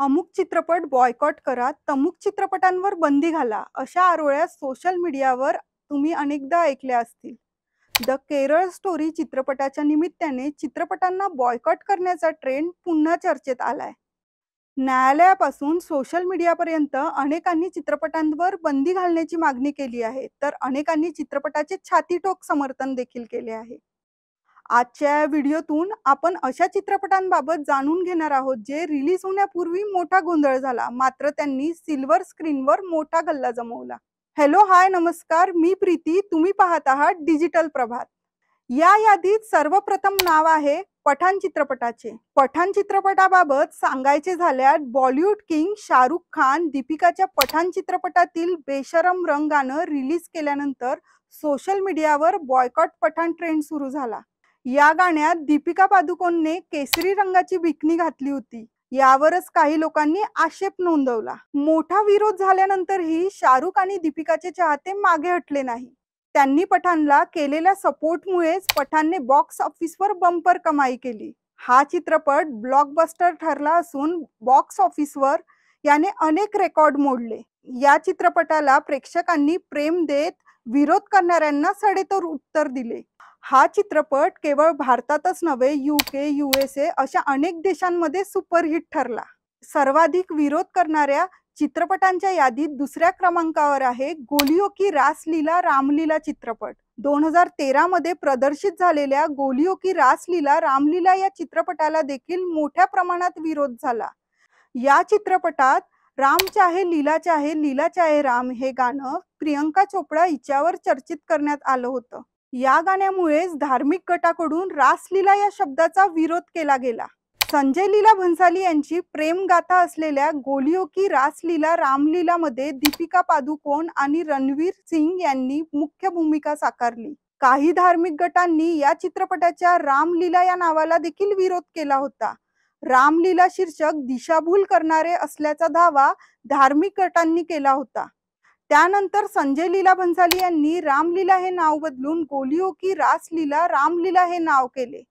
अमुक चित्रपट बॉयकॉट करा तमुक चित्रपटांवर बंदी घाला अशा आरोळ्या सोशल मीडियावर तुम्ही अनेकदा ऐकल्या असतील द केरळ स्टोरी चित्रपटाच्या निमित्ताने चित्रपटांना बॉयकॉट करण्याचा ट्रेंड पुन्हा चर्चेत आलाय न्यायालयापासून सोशल मीडियापर्यंत अनेकांनी चित्रपटांवर बंदी घालण्याची मागणी केली आहे तर अनेकांनी चित्रपटाचे छातीटोक समर्थन देखील केले आहे आजच्या व्हिडिओतून आपण अशा चित्रपटांबाबत जाणून घेणार आहोत जे रिलीज होण्यापूर्वी मोठा गोंधळ झाला मात्र त्यांनी सिल्वर स्क्रीनवर मोठा गल्ला जमवला हॅलो हाय नमस्कार मी प्रीती तुम्ही पाहत आहात डिजिटल प्रभात या यादीत सर्वप्रथम नाव आहे पठाण चित्रपटाचे पठाण चित्रपटाबाबत सांगायचे झाल्यास बॉलिवूड किंग शाहरुख खान दीपिकाच्या पठाण चित्रपटातील बेशरम रंगानं रिलीज केल्यानंतर सोशल मीडियावर बॉयकॉट पठाण ट्रेंड सुरू झाला या गाण्यात दीपिका पादुकोणने केसरी रंगाची बिकनी घातली होती यावरच काही लोकांनी आक्षेप नोंदवला मोठा विरोध झाल्यानंतरही शाहरुख आणि दीपिकाचे चाहते मागे हटले नाही त्यांनी पठाणला केलेल्या सपोर्टमुळेच पठाणने बॉक्स ऑफिसवर बंपर कमाई केली हा चित्रपट ब्लॉकबस्टर ठरला असून बॉक्स ऑफिसवर याने अनेक रेकॉर्ड मोडले या चित्रपटाला प्रेक्षकांनी प्रेम देत विरोध करणाऱ्यांना सडेतोर उत्तर दिले हा चित्रपट केवळ भारतातच नव्हे युके युएसए अशा अनेक देशांमध्ये सुपरहिट ठरला सर्वाधिक विरोध करणाऱ्या चित्रपटांच्या यादीत दुसऱ्या क्रमांकावर आहे गोलिओ की रासलीला रामलीला चित्रपट दोन हजार तेरा मध्ये प्रदर्शित झालेल्या गोलिओ की रासलीला रामलीला या चित्रपटाला देखील मोठ्या प्रमाणात विरोध झाला या चित्रपटात राम चाहे लीला चाहे लीला चाहे राम हे गाणं प्रियंका चोपडा हिच्यावर चर्चित करण्यात आलं होतं या गाण्यामुळेच धार्मिक गटाकडून रासलीला या शब्दाचा विरोध केला गेला संजय लीला भन्साली यांची प्रेमगाथा असलेल्या गोलिओ की रासलीला रामलीला मध्ये दीपिका पादुकोण आणि रणवीर सिंग यांनी मुख्य भूमिका साकारली काही धार्मिक गटांनी या चित्रपटाच्या रामलीला या नावाला देखील विरोध केला होता रामलीला शीर्षक दिशाभूल करणारे असल्याचा दावा धार्मिक गटांनी केला होता त्यानंतर संजय लीला भंसाली यांनी रामलीला हे नाव बदलून गोलिओ की रासलीला रामलीला हे नाव केले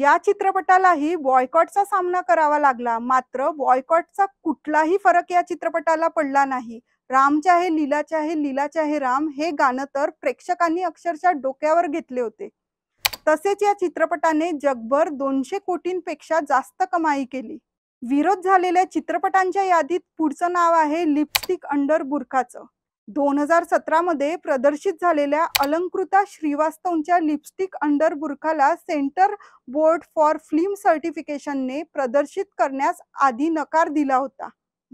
या चित्रपटालाही बॉयकॉटचा सामना करावा लागला मात्र बॉयकॉटचा कुठलाही फरक या चित्रपटाला पडला नाही रामच्या हे लीलाच्या हे लीलाच्या हे राम हे गाणं तर प्रेक्षकांनी अक्षरशः डोक्यावर घेतले होते तसेच या चित्रपटाने जगभर दोनशे कोटींपेक्षा जास्त कमाई केली विरोध झालेल्या चित्रपटांच्या यादीत पुढचं नाव आहे लिपस्टिक अंडर बुरखाचं दोन हजार सतरामध्ये प्रदर्शित झालेल्या अलंकृता श्रीवास्तवच्या लिपस्टिक अंडर बुरखाला सेंटर बोर्ड फॉर फिल्म सर्टिफिकेशनने प्रदर्शित करण्यास आधी नकार दिला होता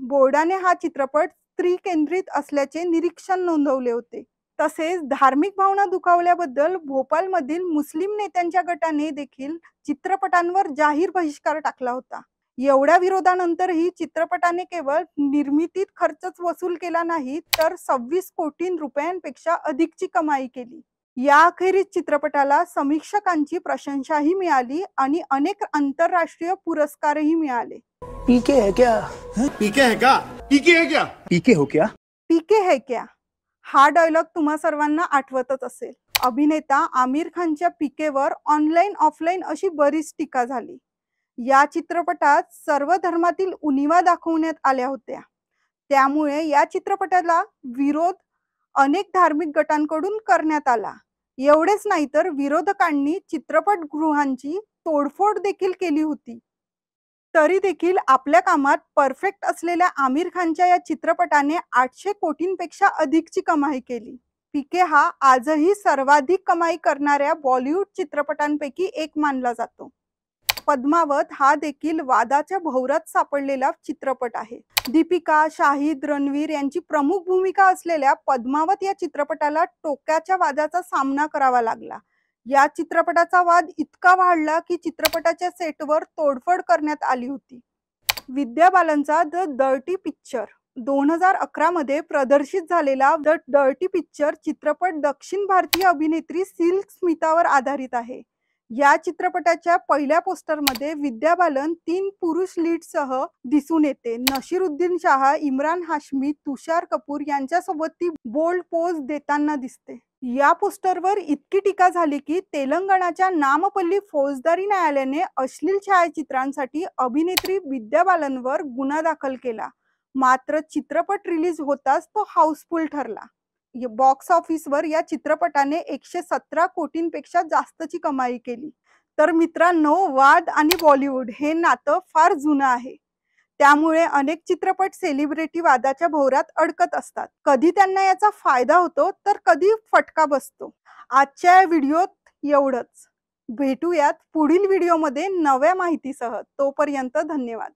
बोर्डाने हा चित्रपट स्त्री केंद्रित असल्याचे निरीक्षण नोंदवले होते तसेच धार्मिक भावना दुखावल्याबद्दल भोपालमधील मुस्लिम नेत्यांच्या गटाने देखील चित्रपटांवर जाहीर बहिष्कार टाकला होता एवढ्या विरोधानंतरही चित्रपटाने केवळ निर्मितीत खर्चच वसूल केला नाही तर सव्वीस कोटी रुपयांपेक्षा अधिकची कमाई केली या अखेरीस चित्रपटाला समीक्षकांची प्रशंसाही मिळाली आणि अनेक आंतरराष्ट्रीय पुरस्कारही मिळाले पीके है क्या पीके है का पीके है क्या पीके हो क्या पीके है क्या हा डायलॉग तुम्हा सर्वांना आठवतच असेल अभिनेता आमिर खानच्या पिकेवर ऑनलाईन ऑफलाईन अशी बरीच टीका झाली या चित्रपटात सर्व धर्मातील उनिवा दाखवण्यात आल्या होत्या त्यामुळे या चित्रपटाला विरोध अनेक धार्मिक गटांकडून करण्यात आला एवढेच नाही तर विरोधकांनी चित्रपटगृहांची तोडफोड देखील केली होती तरी देखील आपल्या कामात परफेक्ट असलेल्या आमिर खानच्या या चित्रपटाने आठशे कोटींपेक्षा अधिकची कमाई केली पिके हा आजही सर्वाधिक कमाई करणाऱ्या बॉलिवूड चित्रपटांपैकी एक मानला जातो पद्मावत हा देखील वादाच्या भोवरात सापडलेला चित्रपट आहे दीपिका शाहिद रणवीर यांची प्रमुख भूमिका असलेल्या पद्मावत या चित्रपटाला टोक्याच्या वादाचा सामना करावा लागला या चित्रपटाचा वाद इतका वाढला की चित्रपटाच्या सेटवर तोडफोड करण्यात आली होती विद्या बालनचा द डर्टी पिक्चर दोन हजार अकरा मध्ये प्रदर्शित झालेला द डर्टी पिक्चर चित्रपट दक्षिण भारतीय अभिनेत्री सिल्क स्मितावर आधारित आहे या चित्रपटाच्या पहिल्या पोस्टरमध्ये विद्या बालन तीन पुरुष लीडसह दिसून येते नशीरुद्दीन शाह इम्रान हाशमी तुषार कपूर यांच्यासोबत ती बोल्ड पोज देताना दिसते या पोस्टरवर इतकी टीका झाली की तेलंगणाच्या नामपल्ली फौजदारी न्यायालयाने अश्लील छायाचित्रांसाठी अभिनेत्री विद्या बालनवर गुन्हा दाखल केला मात्र चित्रपट रिलीज होताच तो हाऊसफुल ठरला बॉक्स ऑफिसवर या चित्रपटाने एकशे सतरा कोटींपेक्षा जास्तची कमाई केली तर मित्रांनो वाद आणि बॉलिवूड हे नातं फार जुनं आहे त्यामुळे अनेक चित्रपट सेलिब्रिटी वादाच्या भोवरात अडकत असतात कधी त्यांना याचा फायदा होतो तर कधी फटका बसतो आजच्या या व्हिडिओत एवढंच भेटूयात पुढील व्हिडिओमध्ये नव्या माहितीसह तोपर्यंत धन्यवाद